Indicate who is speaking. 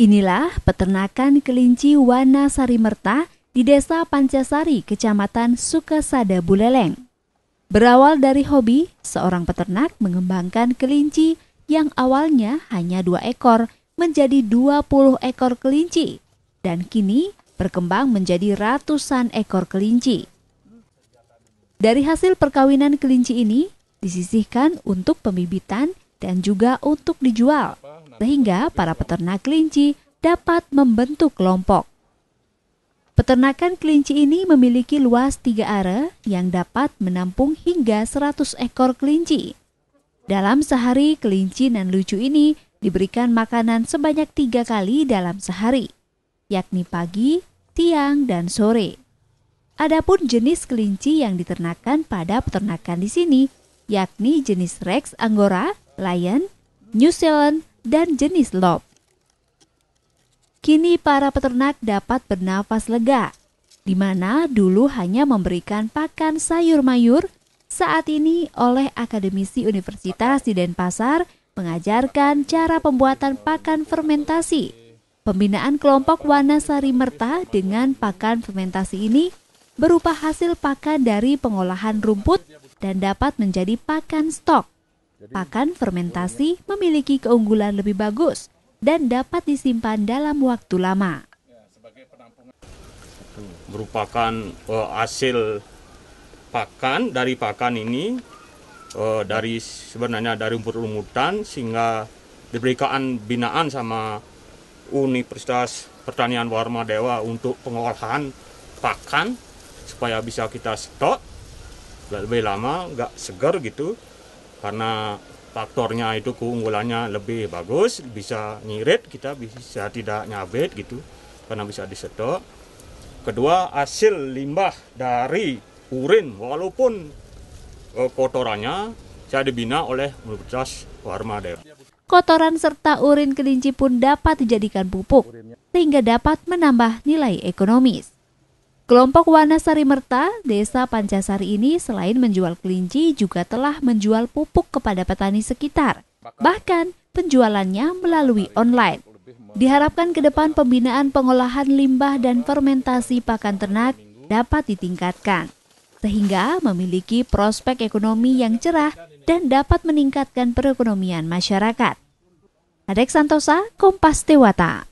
Speaker 1: Inilah peternakan kelinci Wanasari Merta di Desa Pancasari, Kecamatan Sukasada, Buleleng. Berawal dari hobi, seorang peternak mengembangkan kelinci yang awalnya hanya dua ekor menjadi 20 ekor kelinci dan kini berkembang menjadi ratusan ekor kelinci. Dari hasil perkawinan kelinci ini disisihkan untuk pembibitan dan juga untuk dijual, sehingga para peternak kelinci dapat membentuk kelompok. Peternakan kelinci ini memiliki luas tiga are yang dapat menampung hingga 100 ekor kelinci. Dalam sehari, kelinci nan lucu ini diberikan makanan sebanyak tiga kali dalam sehari, yakni pagi, siang, dan sore. Adapun jenis kelinci yang diternakan pada peternakan di sini, yakni jenis Rex Angora, lion, New Zealand, dan jenis lob. Kini para peternak dapat bernafas lega, di mana dulu hanya memberikan pakan sayur mayur, saat ini oleh akademisi Universitas di Denpasar mengajarkan cara pembuatan pakan fermentasi. Pembinaan kelompok Wanasari Merta dengan pakan fermentasi ini berupa hasil pakan dari pengolahan rumput dan dapat menjadi pakan stok. Pakan fermentasi memiliki keunggulan lebih bagus dan dapat disimpan dalam waktu lama. Ya,
Speaker 2: merupakan uh, hasil pakan dari pakan ini uh, dari sebenarnya dari rumput-rumputan sehingga diberikan binaan sama Universitas Pertanian Warma Dewa untuk pengolahan pakan supaya bisa kita stok lebih lama nggak segar gitu karena faktornya itu keunggulannya lebih bagus bisa ngirit kita bisa tidak nyabet gitu karena bisa disedot kedua hasil limbah dari urin walaupun eh, kotorannya saya dibina oleh Universitas Warma daerah
Speaker 1: kotoran serta urin kelinci pun dapat dijadikan pupuk sehingga dapat menambah nilai ekonomis Kelompok Wanasari Merta, Desa Pancasari ini selain menjual kelinci juga telah menjual pupuk kepada petani sekitar. Bahkan penjualannya melalui online. Diharapkan ke depan pembinaan pengolahan limbah dan fermentasi pakan ternak dapat ditingkatkan, sehingga memiliki prospek ekonomi yang cerah dan dapat meningkatkan perekonomian masyarakat. Adek Santosa, Kompas Tewata.